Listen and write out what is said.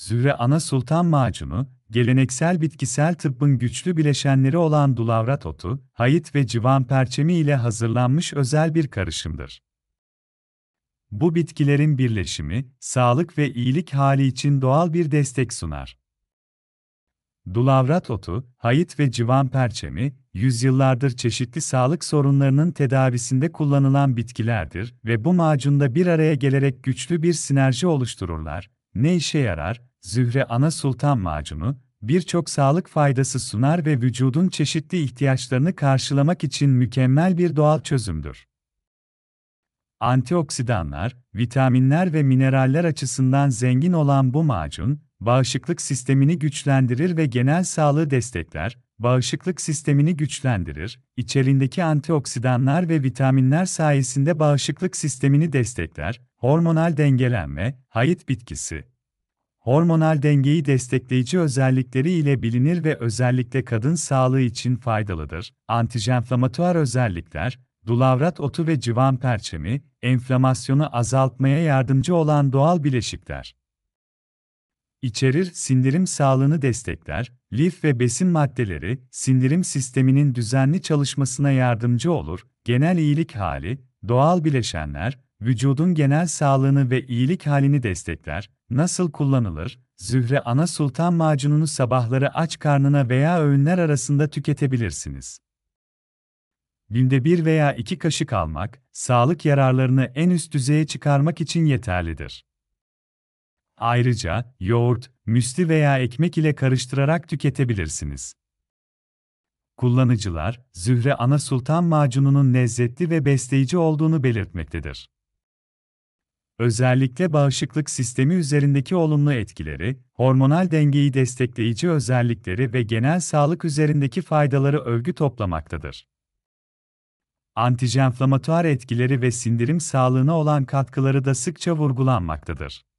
Zühre ana sultan macunu, geleneksel bitkisel tıbbın güçlü bileşenleri olan dulavrat otu, hayit ve civan perçemi ile hazırlanmış özel bir karışımdır. Bu bitkilerin birleşimi, sağlık ve iyilik hali için doğal bir destek sunar. Dulavrat otu, hayit ve civan perçemi, yüzyıllardır çeşitli sağlık sorunlarının tedavisinde kullanılan bitkilerdir ve bu macunda bir araya gelerek güçlü bir sinerji oluştururlar, ne işe yarar? Zühre ana sultan macunu, birçok sağlık faydası sunar ve vücudun çeşitli ihtiyaçlarını karşılamak için mükemmel bir doğal çözümdür. Antioksidanlar, vitaminler ve mineraller açısından zengin olan bu macun, bağışıklık sistemini güçlendirir ve genel sağlığı destekler, bağışıklık sistemini güçlendirir, içerindeki antioksidanlar ve vitaminler sayesinde bağışıklık sistemini destekler, hormonal dengelenme, hayat bitkisi. Hormonal dengeyi destekleyici özellikleri ile bilinir ve özellikle kadın sağlığı için faydalıdır. Antijenflamatuar özellikler, dulavrat otu ve civan perçemi, enflamasyonu azaltmaya yardımcı olan doğal bileşikler. İçerir sindirim sağlığını destekler, lif ve besin maddeleri sindirim sisteminin düzenli çalışmasına yardımcı olur, genel iyilik hali, doğal bileşenler, vücudun genel sağlığını ve iyilik halini destekler, nasıl kullanılır, zühre ana sultan macununu sabahları aç karnına veya öğünler arasında tüketebilirsiniz. Günde bir veya iki kaşık almak, sağlık yararlarını en üst düzeye çıkarmak için yeterlidir. Ayrıca, yoğurt, müsli veya ekmek ile karıştırarak tüketebilirsiniz. Kullanıcılar, Zühre Ana Sultan macununun lezzetli ve besleyici olduğunu belirtmektedir. Özellikle bağışıklık sistemi üzerindeki olumlu etkileri, hormonal dengeyi destekleyici özellikleri ve genel sağlık üzerindeki faydaları övgü toplamaktadır. Antijenflamatuar etkileri ve sindirim sağlığına olan katkıları da sıkça vurgulanmaktadır.